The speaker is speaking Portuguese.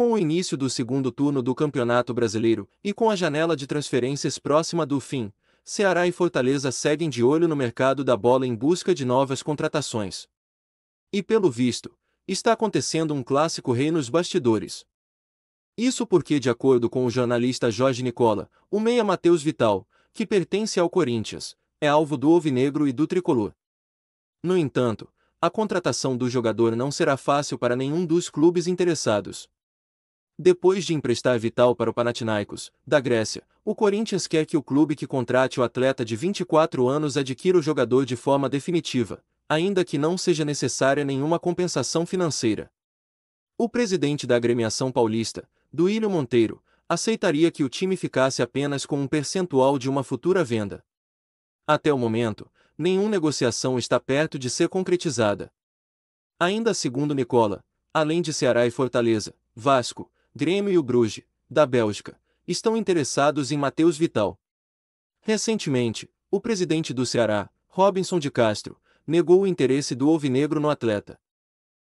Com o início do segundo turno do Campeonato Brasileiro, e com a janela de transferências próxima do fim, Ceará e Fortaleza seguem de olho no mercado da bola em busca de novas contratações. E pelo visto, está acontecendo um clássico rei nos bastidores. Isso porque, de acordo com o jornalista Jorge Nicola, o meia Matheus Vital, que pertence ao Corinthians, é alvo do ovinegro e do tricolor. No entanto, a contratação do jogador não será fácil para nenhum dos clubes interessados. Depois de emprestar Vital para o Panathinaikos, da Grécia, o Corinthians quer que o clube que contrate o atleta de 24 anos adquira o jogador de forma definitiva, ainda que não seja necessária nenhuma compensação financeira. O presidente da agremiação paulista, Duílio Monteiro, aceitaria que o time ficasse apenas com um percentual de uma futura venda. Até o momento, nenhuma negociação está perto de ser concretizada. Ainda segundo Nicola, além de Ceará e Fortaleza, Vasco, Grêmio e o Bruges, da Bélgica, estão interessados em Matheus Vital. Recentemente, o presidente do Ceará, Robinson de Castro, negou o interesse do Ovinegro no atleta.